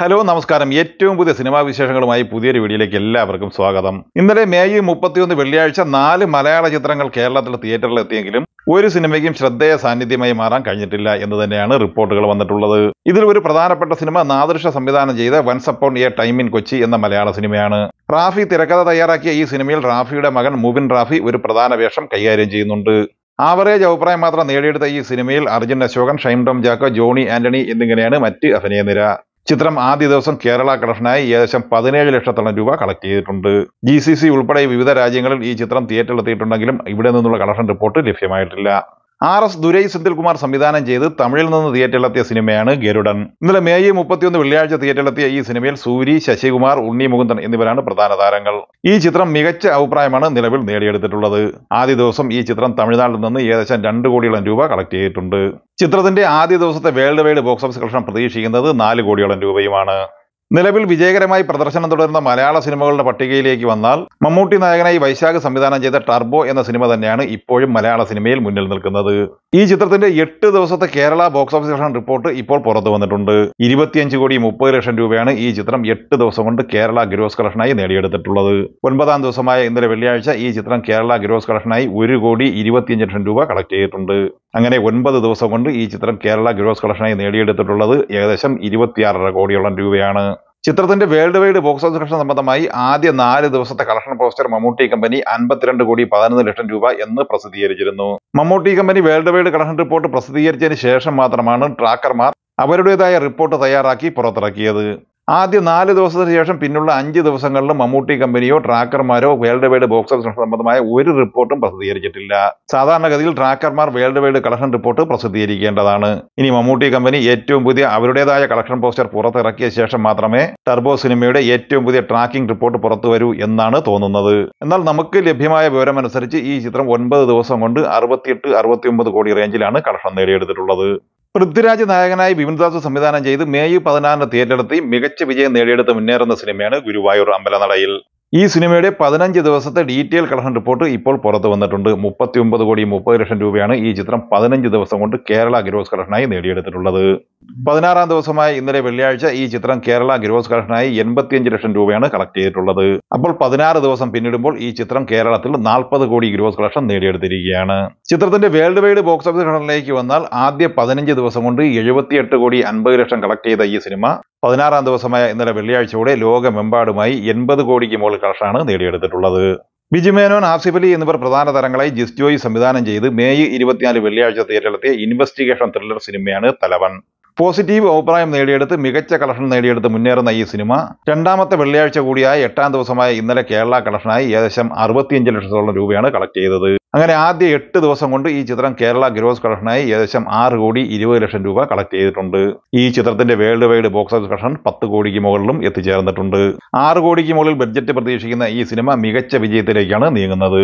hello നമസ്കാരം ഏറ്റവും പുതിയ സിനിമാ വിശേഷങ്ങളുമായി പുതിയൊരു വീഡിയോയിലേക്ക് എല്ലാവർക്കും സ്വാഗതം ഇന്നലെ മെയ് മുപ്പത്തിയൊന്ന് വെള്ളിയാഴ്ച നാല് മലയാള ചിത്രങ്ങൾ കേരളത്തിലെ തിയേറ്ററിൽ എത്തിയെങ്കിലും ഒരു സിനിമയ്ക്കും ശ്രദ്ധേയ സാന്നിധ്യമായി മാറാൻ കഴിഞ്ഞിട്ടില്ല എന്ന് തന്നെയാണ് റിപ്പോർട്ടുകൾ വന്നിട്ടുള്ളത് ഇതിൽ ഒരു പ്രധാനപ്പെട്ട സിനിമ നാദൃശ സംവിധാനം ചെയ്ത once upon a time in Kochi എന്ന മലയാള സിനിമയാണ് റാഫി തിരക്കഥ തയ്യാറാക്കിയ ഈ സിനിമയിൽ റാഫിയുടെ മകൻ മുബിൻ റാഫി ഒരു പ്രധാന വേഷം കൈകാര്യം ചെയ്യുന്നുണ്ട് ആവറേജ് അഭിപ്രായം മാത്രം നേടിയെടുത്ത ഈ സിനിമയിൽ അർജുൻ അശോകൻ ഷൈം ജാക്കോ ജോണി ആന്റണി എന്നിങ്ങനെയാണ് മറ്റ് അഭിനയ നിര ചിത്രം ആദ്യ ദിവസം കേരള കളക്ഷനായി ഏകദേശം പതിനേഴ് ലക്ഷത്തോളം രൂപ കളക്ട് ചെയ്തിട്ടുണ്ട് ജി സി സി ഉൾപ്പെടെ വിവിധ രാജ്യങ്ങളിൽ ഈ ചിത്രം തിയേറ്ററിൽ എത്തിയിട്ടുണ്ടെങ്കിലും ഇവിടെ നിന്നുള്ള കളക്ഷൻ റിപ്പോർട്ട് ലഭ്യമായിട്ടില്ല ആർ എസ് ദുരൈ സെന്തിൽകുമാർ സംവിധാനം ചെയ്ത് തമിഴിൽ നിന്ന് തിയേറ്ററിലെത്തിയ സിനിമയാണ് ഗരുഡൻ ഇന്നലെ മെയ് മുപ്പത്തിയൊന്ന് വെള്ളിയാഴ്ച തിയേറ്ററിലെത്തിയ ഈ സിനിമയിൽ സൂരി ശശികുമാർ ഉണ്ണി മുകുന്ദൻ എന്നിവരാണ് പ്രധാന താരങ്ങൾ ഈ ചിത്രം മികച്ച അഭിപ്രായമാണ് നിലവിൽ നേടിയെടുത്തിട്ടുള്ളത് ആദ്യ ദിവസം ഈ ചിത്രം തമിഴ്നാട്ടിൽ നിന്ന് ഏകദേശം രണ്ട് കോടിയോളം രൂപ കളക്ട് ചെയ്തിട്ടുണ്ട് ചിത്രത്തിന്റെ ആദ്യ ദിവസത്തെ world wide box office collection പ്രതീക്ഷിക്കുന്നത് നാല് കോടിയോളം രൂപയുമാണ് നിലവിൽ വിജയകരമായി പ്രദർശനം തുടരുന്ന മലയാള സിനിമകളുടെ പട്ടികയിലേക്ക് വന്നാൽ മമ്മൂട്ടി നായകനായി വൈശാഖ് സംവിധാനം ചെയ്ത ടർബോ എന്ന സിനിമ തന്നെയാണ് ഇപ്പോഴും മലയാള സിനിമയിൽ മുന്നിൽ നിൽക്കുന്നത് ഈ ചിത്രത്തിന്റെ എട്ട് ദിവസത്തെ Kerala box office collection report ഇപ്പോൾ പുറത്തു വന്നിട്ടുണ്ട് ഇരുപത്തിയഞ്ച് കോടി മുപ്പത് ലക്ഷം രൂപയാണ് ഈ ചിത്രം എട്ട് ദിവസം കൊണ്ട് കേരള ഗ്രോസ് കളക്ഷനായി നേടിയെടുത്തിട്ടുള്ളത് ഒൻപതാം ദിവസമായ ഇന്നലെ വെള്ളിയാഴ്ച ഈ ചിത്രം കേരള ഗ്രോസ് കളക്ഷനായി ഒരു കോടി ഇരുപത്തിയഞ്ച് ലക്ഷം രൂപ കളക്ട് ചെയ്തിട്ടുണ്ട് അങ്ങനെ ഒൻപത് ദിവസം കൊണ്ട് ഈ ചിത്രം കേരള ഗ്രോസ് കളക്ഷനായി നേടിയെടുത്തിട്ടുള്ളത് ഏകദേശം ഇരുപത്തിയാറര കോടിയോളം രൂപയാണ് ചിത്രത്തിന്റെ world wide box office collection സംബന്ധമായി ആദ്യ നാല് ദിവസത്തെ കളക്ഷൻ പോസ്റ്റർ മമ്മൂട്ടി കമ്പനി അൻപത്തിരണ്ട് കോടി പതിനൊന്ന് ലക്ഷം രൂപ എന്ന് പ്രസിദ്ധീകരിച്ചിരുന്നു Mammootty company world wide collection report പ്രസിദ്ധീകരിച്ചതിന് ശേഷം മാത്രമാണ് ട്രാക്കർമാർ അവരുടേതായ റിപ്പോർട്ട് തയ്യാറാക്കി പുറത്തിറക്കിയത് ആദ്യ നാല് ദിവസത്തിന് ശേഷം പിന്നുള്ള അഞ്ച് ദിവസങ്ങളിൽ മമ്മൂട്ടി കമ്പനിയോ ട്രാക്കർമാരോ വേൾഡ് വൈഡ് ബോക്സ് ഓഫീസ് സംബന്ധമായ ഒരു റിപ്പോർട്ടും പ്രസിദ്ധീകരിച്ചിട്ടില്ല സാധാരണഗതിയിൽ ട്രാക്കർമാർ വേൾഡ് വൈഡ് കളക്ഷൻ റിപ്പോർട്ട് പ്രസിദ്ധീകരിക്കേണ്ടതാണ് ഇനി മമ്മൂട്ടി കമ്പനി ഏറ്റവും പുതിയ അവരുടേതായ കളക്ഷൻ പോസ്റ്റർ പുറത്തിറക്കിയ ശേഷം മാത്രമേ ടർബോ സിനിമയുടെ ഏറ്റവും പുതിയ ട്രാക്കിംഗ് റിപ്പോർട്ട് പുറത്തു വരൂ എന്നാണ് തോന്നുന്നത് എന്നാൽ നമുക്ക് ലഭ്യമായ വിവരമനുസരിച്ച് ഈ ചിത്രം ഒൻപത് ദിവസം കൊണ്ട് അറുപത്തിയെട്ട് അറുപത്തിയൊമ്പത് കോടി റേഞ്ചിലാണ് കളക്ഷൻ നേടിയെടുത്തിട്ടുള്ളത് പൃഥ്വിരാജ് നായകനായി വിമൻദാസ് സംവിധാനം ചെയ്ത് മേയ് പതിനാറിന് തിയേറ്ററിലെത്തി മികച്ച വിജയം നേടിയെടുത്ത് മുന്നേറുന്ന സിനിമയാണ് ഗുരുവായൂർ അമ്പലനടയിൽ ഈ സിനിമയുടെ പതിനഞ്ച് ദിവസത്തെ ഡീറ്റെയിൽ കളക്ഷൻ റിപ്പോർട്ട് ഇപ്പോൾ പുറത്തു വന്നിട്ടുണ്ട് മുപ്പത്തി ഒമ്പത് കോടി മുപ്പത് ലക്ഷം രൂപയാണ് ഈ ചിത്രം പതിനഞ്ച് ദിവസം കൊണ്ട് കേരള ഗ്രോസ് കളക്ഷനായി നേടിയെടുത്തിട്ടുള്ളത് പതിനാറാം ദിവസമായ ഇന്നലെ വെള്ളിയാഴ്ച ഈ ചിത്രം കേരള ഗിരോസ് കളക്ഷനായി എൺപത്തിയഞ്ച് ലക്ഷം രൂപയാണ് കളക്ട് ചെയ്തിട്ടുള്ളത് അപ്പോൾ പതിനാറ് ദിവസം പിന്നിടുമ്പോൾ ഈ ചിത്രം കേരളത്തിൽ നാൽപ്പത് കോടി ഗ്രോസ് കളക്ഷൻ നേടിയെടുത്തിരിക്കുകയാണ് ചിത്രത്തിന്റെ വേൾഡ് വൈഡ് ബോക്സ് ഓഫീസ് കളക്ഷനിലേക്ക് വന്നാൽ ആദ്യ പതിനഞ്ച് ദിവസം കൊണ്ട് എഴുപത്തിയെട്ട് കോടി അൻപത് ലക്ഷം കളക്ട് ചെയ്ത ഈ സിനിമ പതിനാറാം ദിവസമായ ഇന്നലെ വെള്ളിയാഴ്ചയോടെ ലോകമെമ്പാടുമായി എൺപത് കോടിക്ക് മുകളിൽ കളക്ഷനാണ് നേടിയെടുത്തിട്ടുള്ളത് ബിജു മേനോൻ എന്നിവർ പ്രധാന തരങ്ങളായി ജിസ്ജോയി സംവിധാനം ചെയ്ത് മെയ് ഇരുപത്തിനാല് വെള്ളിയാഴ്ച തിയേറ്ററിലെത്തിയ ഇൻവെസ്റ്റിഗേഷൻ ത്രില്ലർ സിനിമയാണ് തലവൻ പോസിറ്റീവ് അഭിപ്രായം നേടിയെടുത്ത് മികച്ച കളക്ഷൻ നേടിയെടുത്ത് മുന്നേറുന്ന ഈ സിനിമ രണ്ടാമത്തെ വെള്ളിയാഴ്ച കൂടിയായ എട്ടാം ദിവസമായ ഇന്നലെ കേരള കളക്ഷനായി ഏകദേശം അറുപത്തിയഞ്ച് ലക്ഷത്തോളം രൂപയാണ് കളക്ട് ചെയ്തത് അങ്ങനെ ആദ്യ എട്ട് ദിവസം കൊണ്ട് ഈ ചിത്രം കേരള ഗ്രോസ് കളക്ഷനായി ഏകദേശം ആറ് കോടി ഇരുപത് ലക്ഷം രൂപ കളക്ട് ചെയ്തിട്ടുണ്ട് ഈ ചിത്രത്തിന്റെ world wide box office collection പത്ത് കോടിക്ക് മുകളിലും എത്തിച്ചേർന്നിട്ടുണ്ട് ആറ് കോടിക്ക് മുകളിൽ ബഡ്ജറ്റ് പ്രതീക്ഷിക്കുന്ന ഈ സിനിമ മികച്ച വിജയത്തിലേക്കാണ് നീങ്ങുന്നത്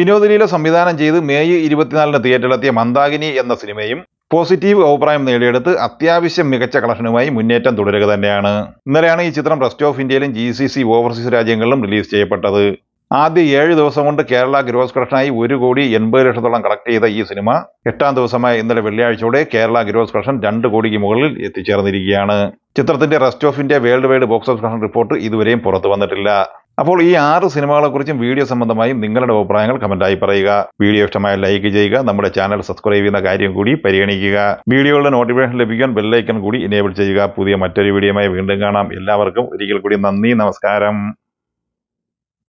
വിനോദിനിയിലെ സംവിധാനം ചെയ്ത് മെയ് ഇരുപത്തിനാലിന് തിയേറ്ററിലെത്തിയ മന്ദാകിനി എന്ന സിനിമയും പോസിറ്റീവ് അഭിപ്രായം നേടിയെടുത്ത് അത്യാവശ്യം മികച്ച കളക്ഷനുമായി മുന്നേറ്റം തുടരുക തന്നെയാണ് ഇന്നലെയാണ് ഈ ചിത്രം റെസ്റ്റ് ഓഫ് ഇന്ത്യയിലും ജി സി സി ഓവർസീസ് രാജ്യങ്ങളിലും റിലീസ് ചെയ്യപ്പെട്ടത് ആദ്യ ഏഴ് ദിവസം കൊണ്ട് കേരള ഗ്രോസ് കളക്ഷനായി ഒരു കോടി എൺപത് ലക്ഷത്തോളം കളക്ട് ചെയ്ത ഈ സിനിമ എട്ടാം ദിവസമായ ഇന്നലെ വെള്ളിയാഴ്ചയോടെ കേരള ഗ്രോസ് കളക്ഷൻ രണ്ട് കോടിക്ക് മുകളിൽ എത്തിച്ചേർന്നിരിക്കുകയാണ് ചിത്രത്തിന്റെ rest of India world wide box office collection report ഇതുവരെയും പുറത്തു വന്നിട്ടില്ല അപ്പോൾ ഈ ആറ് സിനിമകളെക്കുറിച്ചും വീഡിയോ സംബന്ധമായും നിങ്ങളുടെ അഭിപ്രായങ്ങൾ കമൻറ്റായി പറയുക വീഡിയോ ഇഷ്ടമായ ലൈക്ക് ചെയ്യുക നമ്മുടെ ചാനൽ സബ്സ്ക്രൈബ് ചെയ്യുന്ന കാര്യം കൂടി പരിഗണിക്കുക വീഡിയോകളുടെ നോട്ടിഫിക്കേഷൻ ലഭിക്കാൻ ബെല്ലൈക്കൺ കൂടി എനേബിൾ ചെയ്യുക പുതിയ മറ്റൊരു വീഡിയോയുമായി വീണ്ടും കാണാം എല്ലാവർക്കും ഒരിക്കൽ കൂടി നന്ദി നമസ്കാരം